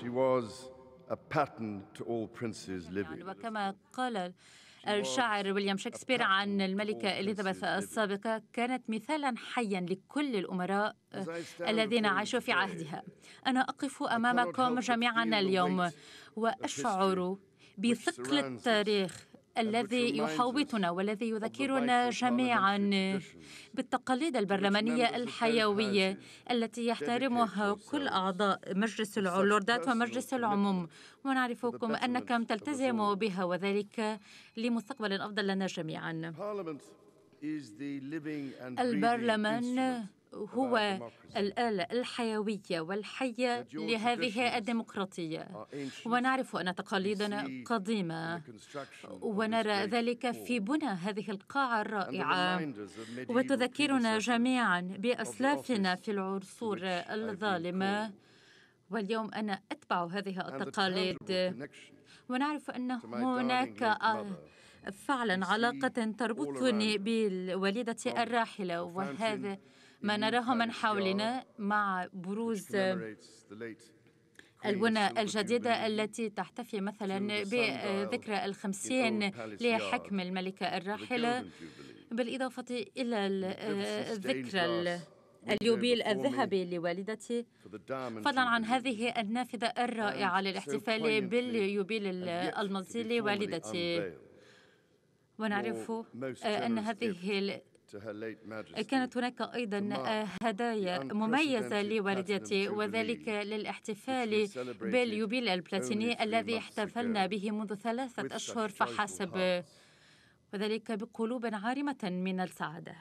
She was a pattern to all princes نعم، living. يعني وكما قال الشاعر ويليام شكسبير عن الملكة إليزابيث السابقة كانت مثالا حيا لكل الأمراء آه، الذين عاشوا في عهدها أنا أقف أمامكم جميعا اليوم وأشعر بثقل التاريخ الذي يحاوطنا والذي يذكرنا جميعا بالتقاليد البرلمانية الحيوية التي يحترمها كل أعضاء مجلس اللوردات ومجلس العموم ونعرفكم أنكم تلتزموا بها وذلك لمستقبل أفضل لنا جميعا البرلمان هو الآلة الحيوية والحية لهذه الديمقراطية ونعرف أن تقاليدنا قديمة ونرى ذلك في بنى هذه القاعة الرائعة وتذكرنا جميعا بأسلافنا في العصور الظالمة واليوم أنا أتبع هذه التقاليد ونعرف أن هناك آه، فعلا علاقة تربطني بوالدتي الراحلة وهذا ما نراه من حولنا مع بروز البنى الجديدة التي تحتفي مثلا بذكرى الخمسين لحكم الملكة الراحلة بالإضافة إلى الذكرى آه، اليوبيل الذهبي لوالدتي فضلا عن هذه النافذة الرائعة للاحتفال باليوبيل المنزلي لوالدتي ونعرف آه، أن هذه كانت هناك أيضا هدايا مميزة لوالدتي وذلك للاحتفال باليوبيل البلاتيني الذي احتفلنا به منذ ثلاثة أشهر فحسب وذلك بقلوب عارمة من السعادة